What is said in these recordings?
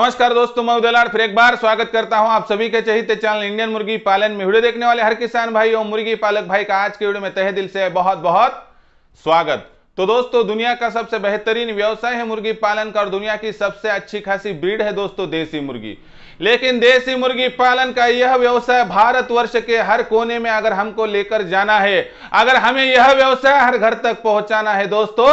नमस्कार दोस्तों मैं उदयलाल फिर एक बार स्वागत करता हूं आप सभी के चहित चैनल इंडियन मुर्गी पालन में वीडियो देखने वाले हर किसान भाई और मुर्गी पालक भाई का आज के वीडियो में तहे दिल से बहुत बहुत स्वागत तो दोस्तों दुनिया का सबसे बेहतरीन व्यवसाय है मुर्गी पालन का और दुनिया की सबसे अच्छी खासी ब्रीड है दोस्तों देसी मुर्गी लेकिन देसी मुर्गी पालन का यह व्यवसाय भारत वर्ष के हर कोने में अगर हमको लेकर जाना है अगर हमें यह व्यवसाय हर घर तक पहुंचाना है दोस्तों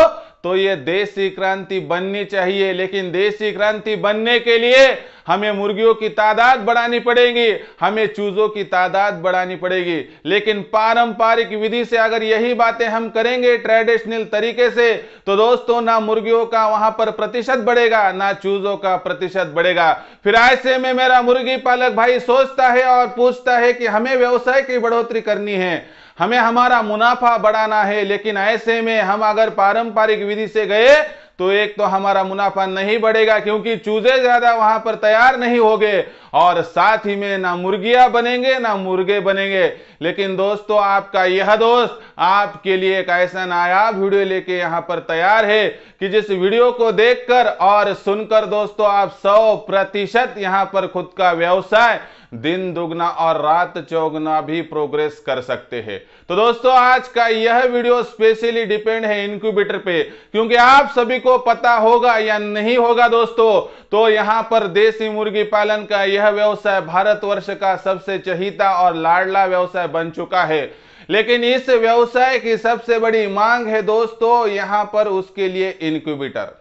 तो ये देसी क्रांति बननी चाहिए लेकिन देसी क्रांति बनने के लिए हमें मुर्गियों की तादाद बढ़ानी पड़ेगी हमें चूजों की तादाद बढ़ानी पड़ेगी लेकिन पारंपरिक विधि से अगर यही बातें हम करेंगे ट्रेडिशनल तरीके से तो दोस्तों ना मुर्गियों का वहां पर प्रतिशत बढ़ेगा ना चूजों का प्रतिशत बढ़ेगा फिर ऐसे में मेरा मुर्गी पालक भाई सोचता है और पूछता है कि हमें व्यवसाय की बढ़ोतरी करनी है हमें हमारा मुनाफा बढ़ाना है लेकिन ऐसे में हम अगर पारंपरिक विधि से गए तो एक तो हमारा मुनाफा नहीं बढ़ेगा क्योंकि चूजे ज्यादा वहां पर तैयार नहीं हो गए और साथ ही में ना मुर्गियां बनेंगे ना मुर्गे बनेंगे लेकिन दोस्तों आपका यह दोस्त आपके लिए एक ऐसा नायाब वीडियो लेके यहां पर तैयार है कि जिस वीडियो को देखकर और सुनकर दोस्तों आप सौ प्रतिशत यहां पर खुद का व्यवसाय दिन दुगना और रात चौगना भी प्रोग्रेस कर सकते हैं तो दोस्तों आज का यह वीडियो स्पेशली डिपेंड है इनक्यूबेटर पे क्योंकि आप सभी को पता होगा या नहीं होगा दोस्तों तो यहां पर देसी मुर्गी पालन का यह व्यवसाय भारत वर्ष का सबसे चहीता और लाडला व्यवसाय बन चुका है लेकिन इस व्यवसाय की सबसे बड़ी मांग है दोस्तों यहां पर उसके लिए इंक्यूबेटर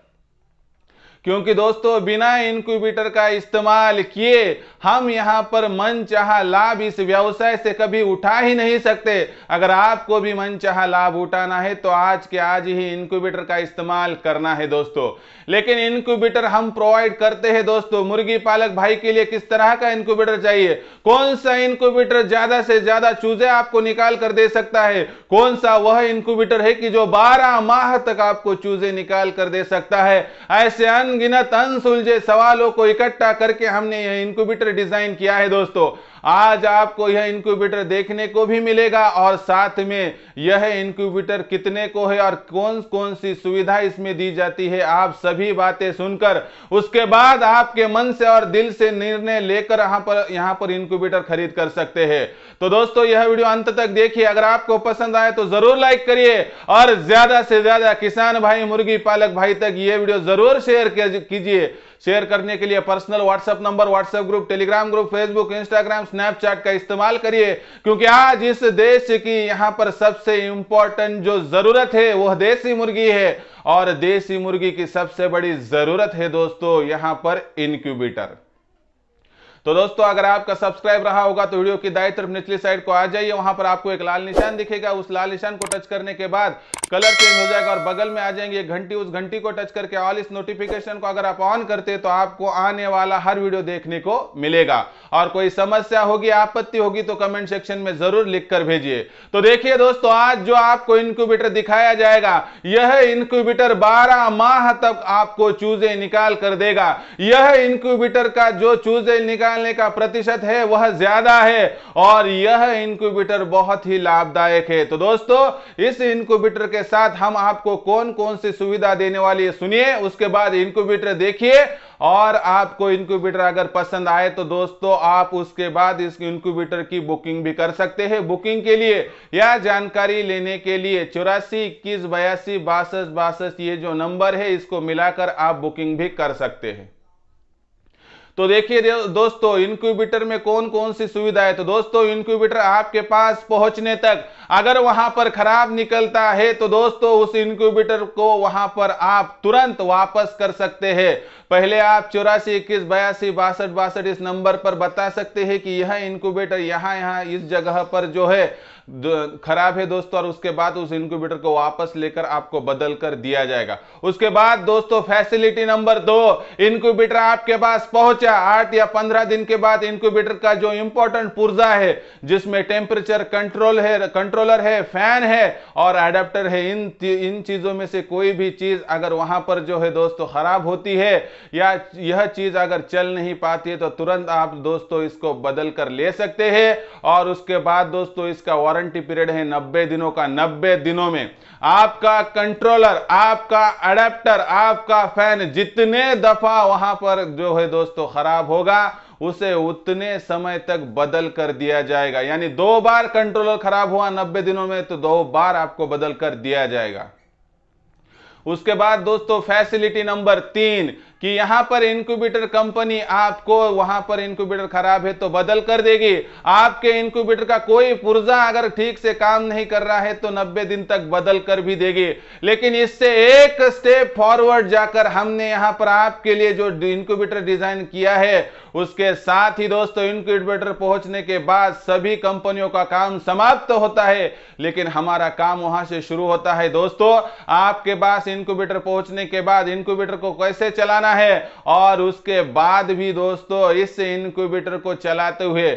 क्योंकि दोस्तों बिना इनक्यूबेटर का इस्तेमाल किए हम यहाँ पर मन चाह लाभ इस व्यवसाय से कभी उठा ही नहीं सकते अगर आपको भी मन चाह लाभ उठाना है तो आज के आज ही इनक्यूबेटर का इस्तेमाल करना है दोस्तों लेकिन इनक्यूबेटर हम प्रोवाइड करते हैं दोस्तों मुर्गी पालक भाई के लिए किस तरह का इंक्यूबेटर चाहिए कौन सा इनक्यूबेटर ज्यादा से ज्यादा चूजे आपको निकाल कर दे सकता है कौन सा वह इनक्यूबेटर है कि जो बारह माह तक आपको चूजे निकाल कर दे सकता है ऐसे अन्य अनगिनत अनसुलझे सवालों को इकट्ठा करके हमने यह इंक्यूबेटर डिजाइन किया है दोस्तों आज आपको यह इंक्यूबेटर देखने को भी मिलेगा और साथ में यह इंक्यूबेटर कितने को है और कौन कौन सी सुविधा इसमें दी जाती है आप सभी बातें सुनकर उसके बाद आपके मन से और दिल से निर्णय लेकर यहां पर यहां पर इंक्यूबेटर खरीद कर सकते हैं तो दोस्तों यह वीडियो अंत तक देखिए अगर आपको पसंद आए तो जरूर लाइक करिए और ज्यादा से ज्यादा किसान भाई मुर्गी पालक भाई तक यह वीडियो जरूर शेयर कीजिए शेयर करने के लिए personal WhatsApp number WhatsApp group Telegram group Facebook Instagram Snapchat का इस्तेमाल करिए क्योंकि आज इस देश की यहां पर सबसे सबसे इंपॉर्टेंट जो जरूरत है वह देसी मुर्गी है और देसी मुर्गी की सबसे बड़ी जरूरत है दोस्तों यहां पर इनक्यूबेटर तो दोस्तों अगर आपका सब्सक्राइब रहा होगा तो वीडियो की दाई तरफ निचली साइड को आ जाइए वहां पर आपको एक लाल निशान दिखेगा उस लाल निशान को टच करने के बाद कलर चेंज हो जाएगा और बगल में आ जाएंगे घंटी उस घंटी को टच करके ऑल इस नोटिफिकेशन को अगर आप ऑन करते तो आपको आने वाला हर वीडियो देखने को मिलेगा और कोई समस्या होगी आपत्ति होगी तो कमेंट सेक्शन में जरूर लिख भेजिए तो देखिए दोस्तों आज जो आपको इनक्यूबेटर दिखाया जाएगा यह इनक्यूबेटर बारह माह तक आपको चूजे निकाल कर देगा यह इनक्यूबेटर का जो चूजे निकाल निकालने का प्रतिशत है वह ज्यादा है और यह इंक्यूबेटर बहुत ही लाभदायक है तो दोस्तों इस इंक्यूबेटर के साथ हम आपको कौन कौन सी सुविधा देने वाली है सुनिए उसके बाद इंक्यूबेटर देखिए और आपको इंक्यूबेटर अगर पसंद आए तो दोस्तों आप उसके बाद इस इंक्यूबेटर की बुकिंग भी कर सकते हैं बुकिंग के लिए या जानकारी लेने के लिए चौरासी इक्कीस बयासी बासठ बासठ ये जो नंबर है इसको मिलाकर आप बुकिंग भी कर सकते हैं तो देखिए दोस्तों इनक्यूबेटर में कौन कौन सी सुविधा है तो दोस्तों इनक्यूबेटर आपके पास पहुंचने तक अगर वहां पर खराब निकलता है तो दोस्तों उस इनक्यूबेटर को वहां पर आप तुरंत वापस कर सकते हैं पहले आप चौरासी इक्कीस बयासी बासठ बासठ इस नंबर पर बता सकते हैं कि यह इनक्यूबेटर यहाँ यहाँ इस जगह पर जो है खराब है दोस्तों और उसके बाद उस इनक्यूबेटर को वापस लेकर आपको बदल कर दिया जाएगा उसके बाद दोस्तों फैसिलिटी नंबर दो इनक्यूबेटर आपके पास पहुंचा आठ या पंद्रह दिन के बाद इनक्यूबेटर का जो इंपॉर्टेंट पुर्जा है जिसमें टेम्परेचर कंट्रोल है कंट्रोलर है फैन है और एडेप्टर है इन इन चीजों में से कोई भी चीज अगर वहां पर जो है दोस्तों खराब होती है या यह चीज अगर चल नहीं पाती है तो तुरंत आप दोस्तों इसको बदल कर ले सकते हैं और उसके बाद दोस्तों इसका वारंटी वारंटी पीरियड है 90 दिनों का 90 दिनों में आपका कंट्रोलर आपका अडेप्टर आपका फैन जितने दफा वहां पर जो है दोस्तों खराब होगा उसे उतने समय तक बदल कर दिया जाएगा यानी दो बार कंट्रोलर खराब हुआ 90 दिनों में तो दो बार आपको बदल कर दिया जाएगा उसके बाद दोस्तों फैसिलिटी नंबर तीन कि यहां पर इंक्यूबेटर कंपनी आपको वहां पर इंक्यूबेटर खराब है तो बदल कर देगी आपके इंक्यूबेटर का कोई पुर्जा अगर ठीक से काम नहीं कर रहा है तो नब्बे दिन तक बदल कर भी देगी लेकिन इससे एक स्टेप फॉरवर्ड जाकर हमने यहां पर आपके लिए जो इंक्यूबेटर डिजाइन किया है उसके साथ ही दोस्तों इंक्यूबेटर पहुंचने के बाद सभी कंपनियों का काम समाप्त तो होता है लेकिन हमारा काम वहां से शुरू होता है दोस्तों आपके पास इंक्यूबेटर पहुंचने के बाद इंक्यूबेटर को कैसे चलाना है और उसके बाद भी दोस्तों इस इनक्यूबेटर को चलाते हुए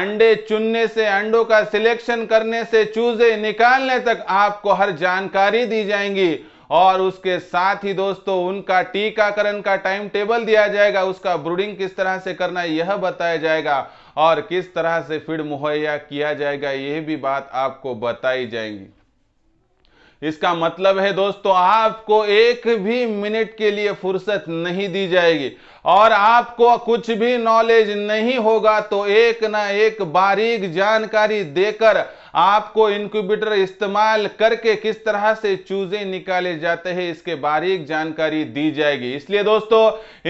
अंडे चुनने से अंडों का सिलेक्शन करने से चूजे निकालने तक आपको हर जानकारी दी जाएंगी और उसके साथ ही दोस्तों उनका टीकाकरण का टाइम टेबल दिया जाएगा उसका ब्रूडिंग किस तरह से करना यह बताया जाएगा और किस तरह से फीड मुहैया किया जाएगा यह भी बात आपको बताई जाएगी इसका मतलब है दोस्तों आपको एक भी मिनट के लिए फुर्सत नहीं दी जाएगी और आपको कुछ भी नॉलेज नहीं होगा तो एक ना एक बारीक जानकारी देकर आपको इनक्यूबेटर इस्तेमाल करके किस तरह से चूजे निकाले जाते हैं इसके बारीक जानकारी दी जाएगी इसलिए दोस्तों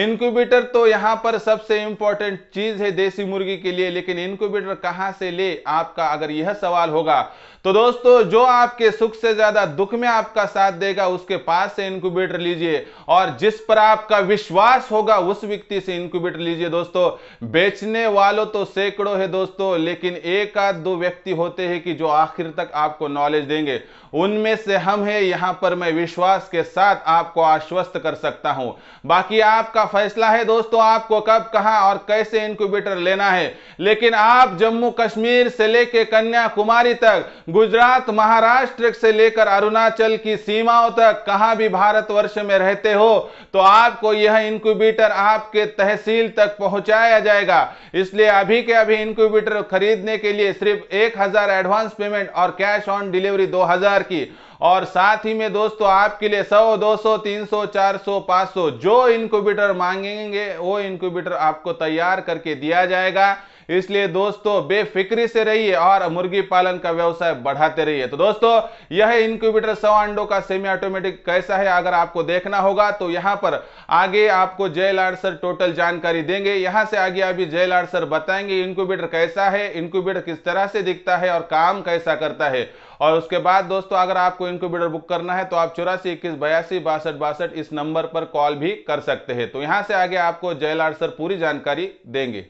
इनक्यूबेटर तो यहां पर सबसे इंपॉर्टेंट चीज है देसी मुर्गी के लिए लेकिन इनक्यूबेटर कहां से ले आपका अगर यह सवाल होगा तो दोस्तों जो आपके सुख से ज्यादा दुख में आपका साथ देगा उसके पास से इनक्यूबेटर लीजिए और जिस पर आपका विश्वास होगा उस व्यक्ति से इनक्यूबेटर लीजिए दोस्तों बेचने वालों तो सैकड़ों है दोस्तों लेकिन एक आध दो व्यक्ति होते हैं की जो आखिर तक आपको नॉलेज देंगे उनमें से हम हैं यहां पर मैं विश्वास के साथ आपको आश्वस्त कर सकता हूं बाकी आपका फैसला है दोस्तों आपको कब कहां और कैसे इंक्यूबेटर लेना है लेकिन आप जम्मू कश्मीर से लेकर कन्याकुमारी तक गुजरात महाराष्ट्र से लेकर अरुणाचल की सीमाओं तक कहां भी भारत में रहते हो तो आपको यह इंक्यूबेटर आपके तहसील तक पहुंचाया जाएगा इसलिए अभी के अभी इंक्यूबेटर खरीदने के लिए सिर्फ एक हजार एडवांस एडवांस पेमेंट और कैश ऑन डिलीवरी 2000 की और साथ ही में दोस्तों आपके लिए 100, 200, 300, 400, 500 जो इनक्यूबेटर मांगेंगे वो इनक्यूबेटर आपको तैयार करके दिया जाएगा इसलिए दोस्तों बेफिक्री से रहिए और मुर्गी पालन का व्यवसाय बढ़ाते रहिए तो दोस्तों यह इंक्यूबेटर सौ अंडो का सेमी ऑटोमेटिक कैसा है अगर आपको देखना होगा तो यहां पर आगे आपको जयलाड सर टोटल जानकारी देंगे यहां से आगे अभी जयलाड सर बताएंगे इंक्यूबेटर कैसा है इंक्यूबेटर किस तरह से दिखता है और काम कैसा करता है और उसके बाद दोस्तों अगर आपको इंक्यूबेटर बुक करना है तो आप चौरासी इक्कीस बयासी बासठ बासठ इस नंबर पर कॉल भी कर सकते हैं तो यहां से आगे आपको जयलाड सर पूरी जानकारी देंगे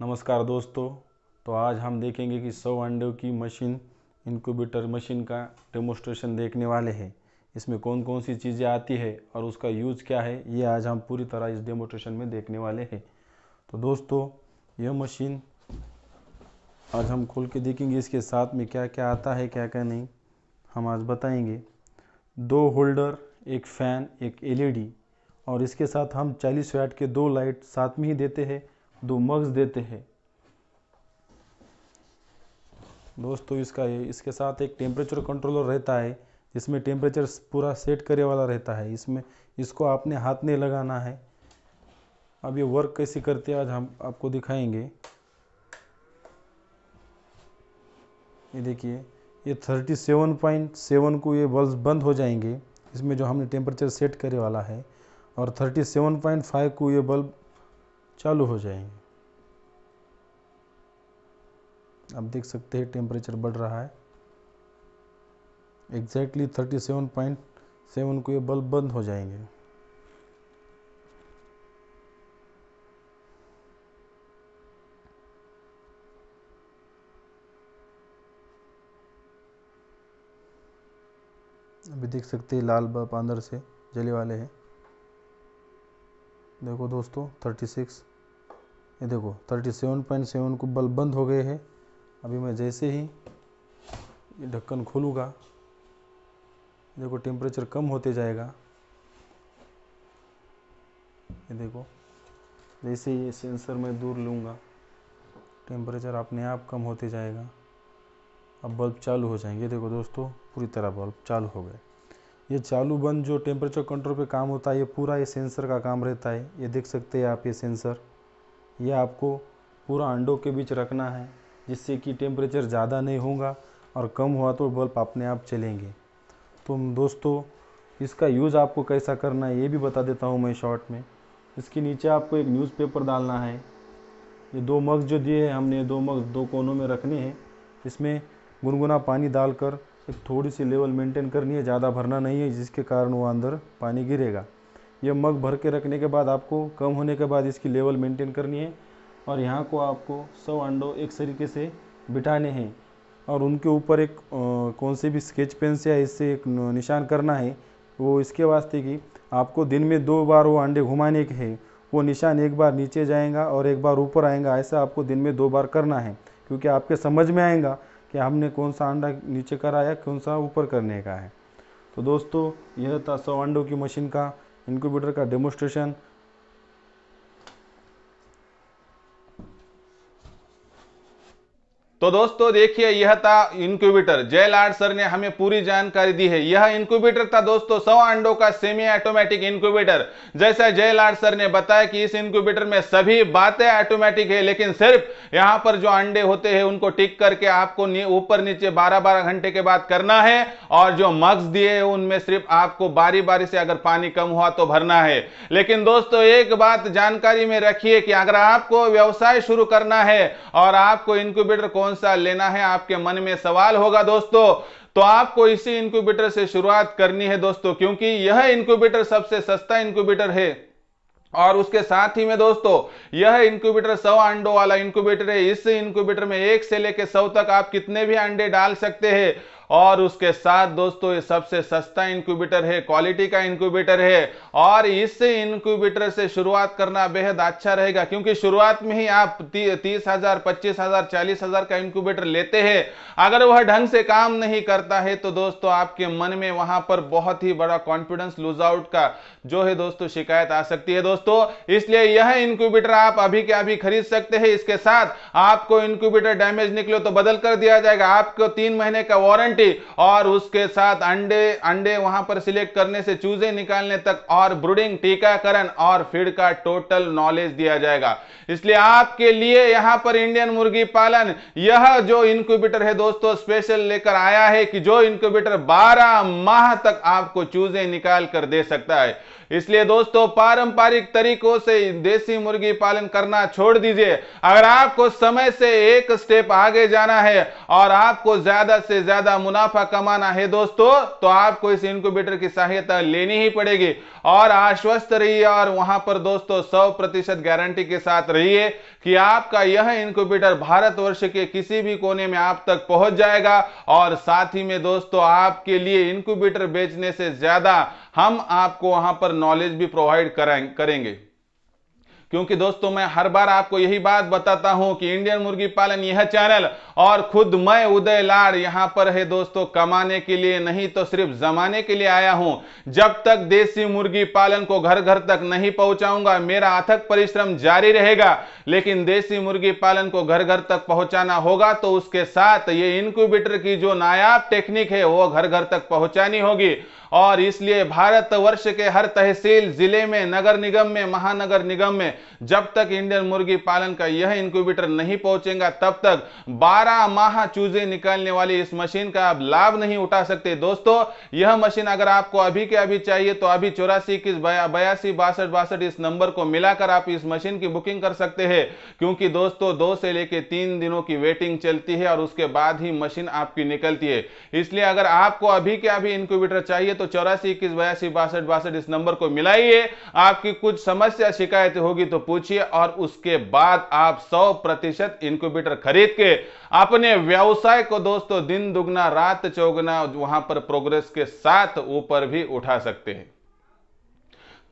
नमस्कार दोस्तों तो आज हम देखेंगे कि सौ अंडों की मशीन इनक्यूबेटर मशीन का डेमोस्ट्रेशन देखने वाले हैं इसमें कौन कौन सी चीज़ें आती है और उसका यूज क्या है ये आज हम पूरी तरह इस डेमोस्ट्रेशन में देखने वाले हैं तो दोस्तों यह मशीन आज हम खोल के देखेंगे इसके साथ में क्या क्या आता है क्या क्या नहीं हम आज बताएंगे दो होल्डर एक फ़ैन एक एलईडी e और इसके साथ हम 40 वैट के दो लाइट साथ में ही देते हैं दो मग्स देते हैं दोस्तों इसका इसके साथ एक टेम्परेचर कंट्रोलर रहता है जिसमें टेम्परेचर पूरा सेट करे वाला रहता है इसमें इसको आपने हाथ नहीं लगाना है अब ये वर्क कैसे करते हैं आज हम आपको दिखाएंगे ये देखिए ये 37.7 को ये बल्ब बंद हो जाएंगे इसमें जो हमने टेम्परेचर सेट करे वाला है और 37.5 को ये बल्ब चालू हो जाएंगे आप देख सकते हैं टेम्परेचर बढ़ रहा है exactly thirty seven point seven को ये बल्ब बंद हो जाएंगे अभी देख सकते हैं लाल बल्ब अंदर से जले वाले हैं देखो दोस्तों थर्टी सिक्स ये देखो थर्टी सेवन पॉइंट सेवन को बल्ब बंद हो गए हैं अभी मैं जैसे ही ये ढक्कन खोलूँगा देखो टेम्परेचर कम होते जाएगा ये देखो जैसे ही ये सेंसर मैं दूर लूँगा टेम्परेचर अपने आप कम होते जाएगा अब बल्ब चालू हो जाएंगे देखो दोस्तों पूरी तरह बल्ब चालू हो गए ये चालू बंद जो टेम्परेचर कंट्रोल पे काम होता है ये पूरा ये सेंसर का काम रहता है ये देख सकते हैं आप ये सेंसर ये आपको पूरा अंडों के बीच रखना है जिससे कि टेम्परेचर ज़्यादा नहीं होगा और कम हुआ तो बल्ब अपने आप चलेंगे तो दोस्तों इसका यूज़ आपको कैसा करना है ये भी बता देता हूँ मैं शॉर्ट में इसके नीचे आपको एक न्यूज़पेपर डालना है ये दो मग जो दिए हैं हमने दो मग दो कोनों में रखने हैं इसमें गुनगुना पानी डालकर एक थोड़ी सी लेवल मेंटेन करनी है ज़्यादा भरना नहीं है जिसके कारण वो अंदर पानी गिरेगा ये मग भर के रखने के बाद आपको कम होने के बाद इसकी लेवल मेंटेन करनी है और यहाँ को आपको सौ अंडों एक तरीके से बिठाने हैं और उनके ऊपर एक कौन से भी स्केच पेन से या इससे एक निशान करना है वो इसके वास्ते कि आपको दिन में दो बार वो अंडे घुमाने के हैं वो निशान एक बार नीचे जाएगा और एक बार ऊपर आएगा ऐसा आपको दिन में दो बार करना है क्योंकि आपके समझ में आएगा कि हमने कौन सा अंडा नीचे कराया कौन सा ऊपर करने का है तो दोस्तों यह था सौ अंडों की मशीन का इनक्यूबेटर का डेमोस्ट्रेशन तो दोस्तों देखिए यह था इंक्यूबेटर जयलाड सर ने हमें पूरी जानकारी दी है यह इंक्यूबेटर था दोस्तों सौ अंडों का सेमी ऑटोमेटिक इंक्यूबेटर जैसा जयलाड सर ने बताया कि इस इंक्यूबेटर में सभी बातें ऑटोमेटिक है लेकिन सिर्फ यहां पर जो अंडे होते हैं उनको टिक करके आपको ऊपर नीचे बारह बारह घंटे के बाद करना है और जो मग्स दिए है उनमें सिर्फ आपको बारी बारी से अगर पानी कम हुआ तो भरना है लेकिन दोस्तों एक बात जानकारी में रखिए कि अगर आपको व्यवसाय शुरू करना है और आपको इंक्यूबेटर कौन कौन सा लेना है आपके मन में सवाल होगा दोस्तों तो आपको इसी इंक्यूबेटर से शुरुआत करनी है दोस्तों क्योंकि यह इंक्यूबेटर सबसे सस्ता इंक्यूबेटर है और उसके साथ ही में दोस्तों यह इंक्यूबेटर सौ अंडों वाला इंक्यूबेटर है इस इंक्यूबेटर में एक से लेकर सौ तक आप कितने भी अंडे डाल सकते हैं और उसके साथ दोस्तों ये सबसे सस्ता इंक्यूबेटर है क्वालिटी का इंक्यूबेटर है और इस इंक्यूबेटर से शुरुआत करना बेहद अच्छा रहेगा क्योंकि शुरुआत में ही आप ती, तीस हजार पच्चीस हजार चालीस हजार का इंक्यूबेटर लेते हैं अगर वह ढंग से काम नहीं करता है तो दोस्तों आपके मन में वहां पर बहुत ही बड़ा कॉन्फिडेंस लूज आउट का जो है दोस्तों शिकायत आ सकती है दोस्तों इसलिए यह इंक्यूबेटर आप अभी के अभी खरीद सकते हैं इसके साथ आपको इंक्यूबेटर डैमेज निकले तो बदल कर दिया जाएगा आपको तीन महीने का वारंट घंटी और उसके साथ अंडे अंडे वहां पर सिलेक्ट करने से चूजे निकालने तक और ब्रूडिंग टीकाकरण और फीड का टोटल नॉलेज दिया जाएगा इसलिए आपके लिए यहां पर इंडियन मुर्गी पालन यह जो इंक्यूबेटर है दोस्तों स्पेशल लेकर आया है कि जो इंक्यूबेटर 12 माह तक आपको चूजे निकाल कर दे सकता है इसलिए दोस्तों पारंपरिक तरीकों से देसी मुर्गी पालन करना छोड़ दीजिए अगर आपको समय से एक स्टेप आगे जाना है और आपको ज्यादा से ज्यादा मुनाफा कमाना है दोस्तों तो आपको इस इंक्यूबेटर की सहायता लेनी ही पड़ेगी और आश्वस्त रहिए और वहां पर दोस्तों सौ प्रतिशत गारंटी के साथ रहिए कि आपका यह इंक्यूबेटर भारतवर्ष के किसी भी कोने में आप तक पहुंच जाएगा और साथ ही में दोस्तों आपके लिए इंक्यूबेटर बेचने से ज्यादा हम आपको वहां पर नॉलेज भी प्रोवाइड करें करेंगे क्योंकि दोस्तों मैं हर बार आपको यही बात बताता हूं कि इंडियन मुर्गी पालन यह चैनल और खुद मैं उदय लाड़ यहां पर है दोस्तों कमाने के लिए नहीं तो सिर्फ जमाने के लिए आया हूं जब तक देसी मुर्गी पालन को घर घर तक नहीं पहुंचाऊंगा मेरा अथक परिश्रम जारी रहेगा लेकिन देसी मुर्गी पालन को घर घर तक पहुंचाना होगा तो उसके साथ ये इनक्यूबेटर की जो नायाब टेक्निक है वो घर घर तक पहुंचानी होगी और इसलिए भारत वर्ष के हर तहसील जिले में नगर निगम में महानगर निगम में जब तक इंडियन मुर्गी पालन का यह इंक्यूबेटर नहीं पहुंचेगा तब तक 12 माह चूजे निकालने वाली इस मशीन का आप लाभ नहीं उठा सकते दोस्तों यह मशीन अगर आपको अभी के अभी चाहिए तो अभी चौरासी इक्कीस बयासी बासठ बासठ इस नंबर को मिलाकर आप इस मशीन की बुकिंग कर सकते हैं क्योंकि दोस्तों दो से लेकर तीन दिनों की वेटिंग चलती है और उसके बाद ही मशीन आपकी निकलती है इसलिए अगर आपको अभी के अभी इंक्यूबेटर चाहिए तो चौरासी इक्कीस बयासी बासठ बासठ इस नंबर को मिलाइए आपकी कुछ समस्या शिकायत होगी तो पूछिए और उसके बाद आप 100 प्रतिशत इंक्यूबेटर खरीद के अपने व्यवसाय को दोस्तों दिन दुगना रात चौगना वहां पर प्रोग्रेस के साथ ऊपर भी उठा सकते हैं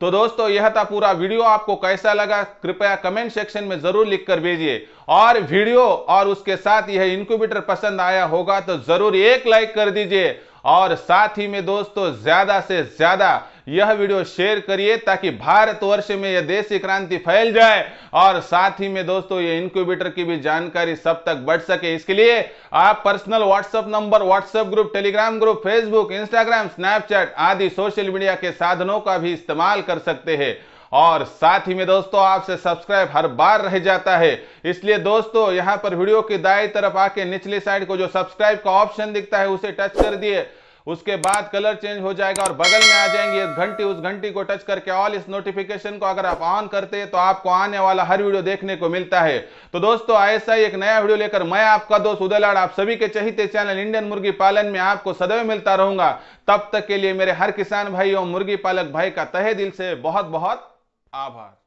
तो दोस्तों यह था पूरा वीडियो आपको कैसा लगा कृपया कमेंट सेक्शन में जरूर लिखकर भेजिए और वीडियो और उसके साथ यह इंक्यूबेटर पसंद आया होगा तो जरूर एक लाइक कर दीजिए और साथ ही में दोस्तों ज्यादा से ज्यादा यह वीडियो शेयर करिए ताकि भारतवर्ष में यह देशी क्रांति फैल जाए और साथ ही में दोस्तों ये इंक्यूबेटर की भी जानकारी सब तक बढ़ सके इसके लिए आप personal WhatsApp number WhatsApp group Telegram group Facebook Instagram Snapchat आदि सोशल मीडिया के साधनों का भी इस्तेमाल कर सकते हैं और साथ ही में दोस्तों आपसे सब्सक्राइब हर बार रह जाता है इसलिए दोस्तों यहां पर वीडियो की दाएं तरफ आके निचली साइड को जो सब्सक्राइब का ऑप्शन दिखता है उसे टच कर दिए उसके बाद कलर चेंज हो जाएगा और बगल में आ जाएंगे घंटी उस घंटी को टच करके ऑल इस नोटिफिकेशन को अगर आप ऑन करते हैं तो आपको आने वाला हर वीडियो देखने को मिलता है तो दोस्तों ऐसा ही एक नया वीडियो लेकर मैं आपका दोस्त उदयलाड़ आप सभी के चहिते चैनल इंडियन मुर्गी पालन में आपको सदैव मिलता रहूंगा तब तक के लिए मेरे हर किसान भाई और मुर्गी पालक भाई का तहे दिल से बहुत बहुत आभार